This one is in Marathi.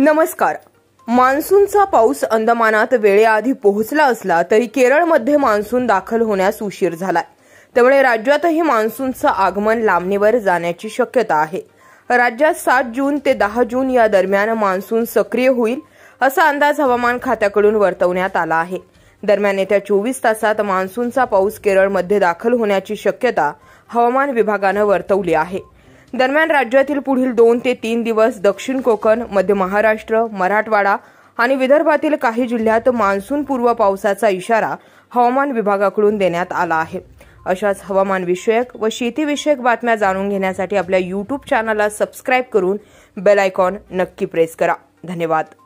नमस्कार मान्सूनचा पाऊस अंदमानात वेळेआधी पोहोचला असला तरी केरळमध्ये मान्सून दाखल होण्यास उशीर झालाय त्यामुळे राज्यातही मान्सूनचं आगमन लांबणीवर जाण्याची शक्यता आहे राज्यात सात जून ते दहा जून या दरम्यान मान्सून सक्रिय होईल असा अंदाज हवामान खात्याकडून वर्तवण्यात आला आहे दरम्यान येत्या चोवीस तासात मान्सूनचा पाऊस केरळमध्ये दाखल होण्याची शक्यता हवामान विभागानं वर्तवली आहे दरम्यान राज्यातील पुढील दोन ते तीन दिवस दक्षिण कोकण मध्य महाराष्ट्र मराठवाडा आणि विदर्भातील काही जिल्ह्यात मान्सूनपूर्व पावसाचा इशारा हवामान विभागाकडून देण्यात आला आहे अशाच हवामान विषयक व शेतीविषयक बातम्या जाणून घेण्यासाठी आपल्या यूट्यूब चॅनलला सबस्क्राईब करून बेल आयकॉन नक्की प्रेस करा धन्यवाद